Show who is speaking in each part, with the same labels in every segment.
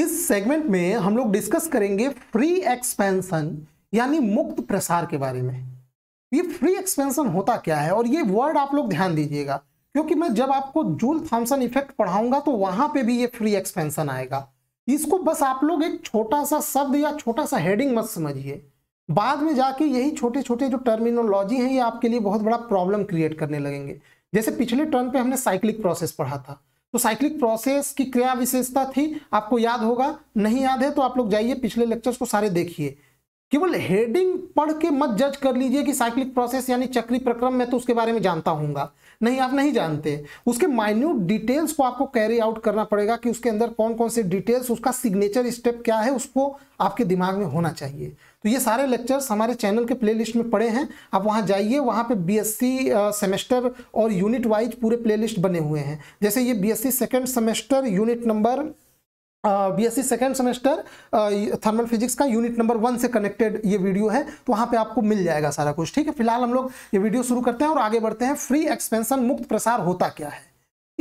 Speaker 1: इस सेगमेंट में हम लोग डिस्कस करेंगे फ्री एक्सपेंशन यानी मुक्त प्रसार के बारे में ये फ्री एक्सपेंशन होता क्या है और ये वर्ड आप लोग ध्यान दीजिएगा क्योंकि मैं जब आपको जूल थॉम्सन इफेक्ट पढ़ाऊंगा तो वहां पे भी ये फ्री एक्सपेंशन आएगा इसको बस आप लोग एक छोटा सा शब्द या छोटा सा हेडिंग मत समझिए बाद में जाके यही छोटे छोटे जो टर्मिनोलॉजी है ये आपके लिए बहुत बड़ा प्रॉब्लम क्रिएट करने लगेंगे जैसे पिछले टर्न पे हमने साइक्लिक प्रोसेस पढ़ा था तो साइक्लिक प्रोसेस की क्रिया विशेषता थी आपको याद होगा नहीं याद है तो आप लोग जाइए पिछले लेक्चर्स को सारे देखिए केवल हेडिंग पढ़ के मत जज कर लीजिए कि साइक्लिक प्रोसेस यानी चक्री प्रक्रम में तो उसके बारे में जानता हूँ नहीं आप नहीं जानते उसके माइन्यूट डिटेल्स को आपको कैरी आउट करना पड़ेगा कि उसके अंदर कौन कौन से डिटेल्स उसका सिग्नेचर स्टेप क्या है उसको आपके दिमाग में होना चाहिए तो ये सारे लेक्चर्स हमारे चैनल के प्लेलिस्ट में पड़े हैं आप वहाँ जाइए वहाँ पे बीएससी सेमेस्टर और यूनिट वाइज पूरे प्लेलिस्ट बने हुए हैं जैसे ये BSc second semester unit number BSc second semester thermal physics का यूनिट नंबर वन से कनेक्टेड ये वीडियो है तो वहाँ पे आपको मिल जाएगा सारा कुछ ठीक है फिलहाल हम लोग ये वीडियो शुरू करते हैं और आगे बढ़ते हैं फ्री एक्सपेंशन मुक्त प्रसार होता क्या है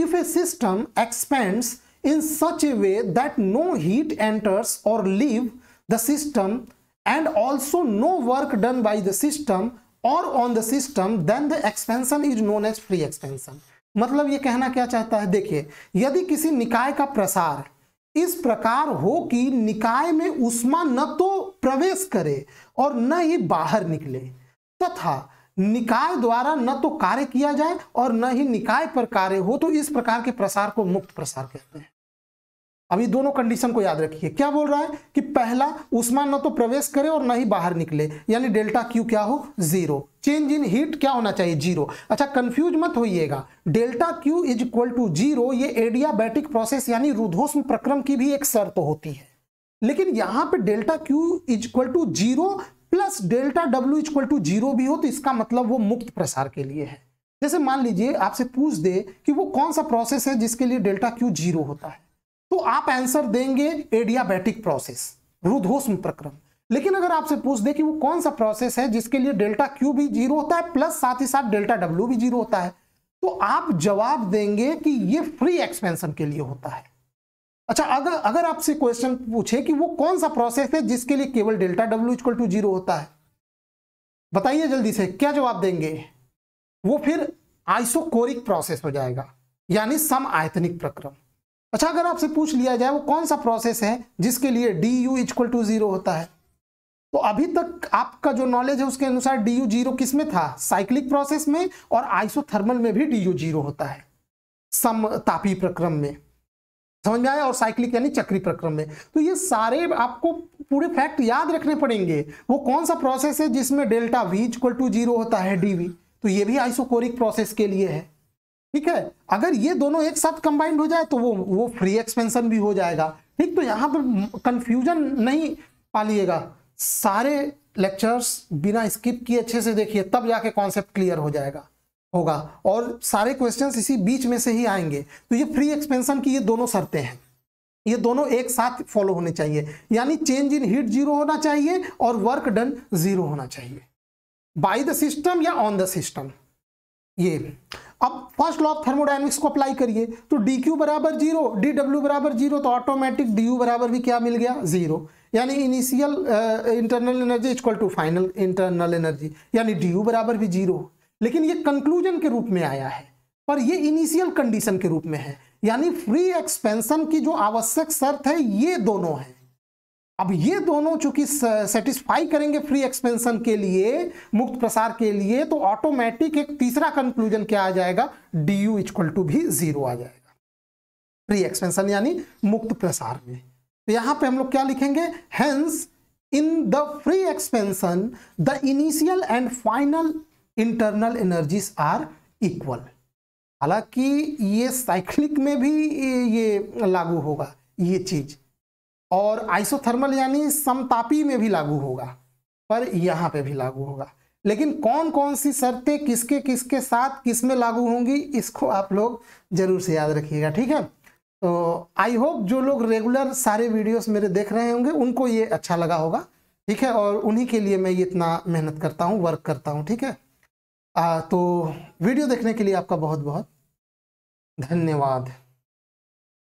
Speaker 1: if a system expands in such a way that no heat enters और leave the system and also no work done by the system और on the system then the expansion is known as free expansion मतलब ये कहना क्या चाहता है देखिए यदि किसी निकाय का प्रसार इस प्रकार हो कि निकाय में उष्मा न तो प्रवेश करे और न ही बाहर निकले तथा निकाय द्वारा न तो कार्य किया जाए और न ही निकाय पर कार्य हो तो इस प्रकार के प्रसार को मुक्त प्रसार कहते हैं अभी दोनों कंडीशन को याद रखिए क्या बोल रहा है कि पहला उष्मा न तो प्रवेश करे और न ही बाहर निकले यानी डेल्टा क्यू क्या हो जीरो चेंज इन हीट क्या होना चाहिए जीरो अच्छा कंफ्यूज मत होइएगा delta Q is equal to zero ये एडियाबैटिक प्रोसेस यानी रुद्धोष्म प्रक्रम की भी एक शर्त तो होती है लेकिन यहां पे delta Q is equal to zero plus delta W equal to zero भी हो तो इसका मतलब वो मुक्त प्रसार के लिए है जैसे मान लीजिए आपसे पूछ दे कि वो कौन सा प्रोसेस है जिसके लिए डेल्टा क्यू जीरो होता है तो आप आंसर देंगे एडियाबैटिक प्रोसेस रुद्धोष्म प्रक्रम लेकिन अगर आपसे पूछ दे कि वो कौन सा प्रोसेस है जिसके लिए डेल्टा क्यू भी जीरो होता है प्लस साथ ही साथ डेल्टा डब्ल्यू भी जीरो होता है तो आप जवाब देंगे कि ये फ्री एक्सपेंशन के लिए होता है अच्छा अगर अगर आपसे क्वेश्चन पूछे कि वो कौन सा प्रोसेस है जिसके लिए केवल delta W equal to zero होता है बताइए जल्दी से क्या जवाब देंगे वो फिर आइसोकोरिक प्रोसेस हो जाएगा यानी सम आयतनिक प्रक्रम अच्छा अगर आपसे पूछ लिया जाए वो कौन सा प्रोसेस है जिसके लिए D U equal to zero होता है तो अभी तक आपका जो नॉलेज है उसके अनुसार डी यू जीरो किस में था साइक्लिक प्रोसेस में और आइसोथर्मल में भी डी यू जीरो होता है सम तापी प्रक्रम में समझ में आया और साइक्लिक यानी चक्री प्रक्रम में तो ये सारे आपको पूरे फैक्ट याद रखने पड़ेंगे वो कौन सा प्रोसेस है जिसमें delta V equal to zero होता है डीवी तो ये भी आइसोकोरिक प्रोसेस के लिए है ठीक है अगर ये दोनों एक साथ कंबाइंड हो जाए तो वो वो फ्री एक्सपेंशन भी हो जाएगा ठीक तो यहाँ पर कंफ्यूजन नहीं पालिएगा सारे लेक्चर्स बिना स्किप किए अच्छे से देखिए तब जाके कॉन्सेप्ट क्लियर हो जाएगा होगा और सारे क्वेश्चंस इसी बीच में से ही आएंगे तो ये फ्री एक्सपेंशन की ये दोनों शर्तें हैं ये दोनों एक साथ फॉलो होने चाहिए यानी चेंज इन हीट जीरो होना चाहिए और वर्क डन जीरो होना चाहिए बाय द सिस्टम या ऑन द सिस्टम ये अब फर्स्ट लॉ ऑफ थर्मोडाइनमिक्स को अप्लाई करिए तो डी क्यू बराबर जीरो डी डब्ल्यू बराबर जीरो तो ऑटोमेटिक डी यू बराबर भी क्या मिल गया जीरो यानी initial internal energy equal to final internal energy यानी डी यू बराबर भी जीरो लेकिन ये कंक्लूजन के रूप में आया है पर ये इनिशियल कंडीशन के रूप में है यानी फ्री एक्सपेंशन की जो आवश्यक शर्त है ये दोनों हैं अब ये दोनों चूंकि सेटिस्फाई करेंगे फ्री एक्सपेंशन के लिए मुक्त प्रसार के लिए तो ऑटोमेटिक एक तीसरा कंक्लूजन क्या आ जाएगा डी यू इक्वल टू भी जीरो आ जाएगा फ्री एक्सपेंशन यानी मुक्त प्रसार में तो यहां पे हम लोग क्या लिखेंगे hence in the free expansion the initial and final internal energies are equal हालांकि ये साइक्लिक में भी ये लागू होगा ये चीज़ और आइसोथर्मल यानी समतापी में भी लागू होगा पर यहाँ पे भी लागू होगा लेकिन कौन कौन सी शर्तें किसके किसके साथ किस में लागू होंगी इसको आप लोग जरूर से याद रखिएगा ठीक है तो आई होप जो लोग रेगुलर सारे वीडियोस मेरे देख रहे होंगे उनको ये अच्छा लगा होगा ठीक है और उन्हीं के लिए मैं ये इतना मेहनत करता हूँ वर्क करता हूँ ठीक है आ, तो वीडियो देखने के लिए आपका बहुत बहुत धन्यवाद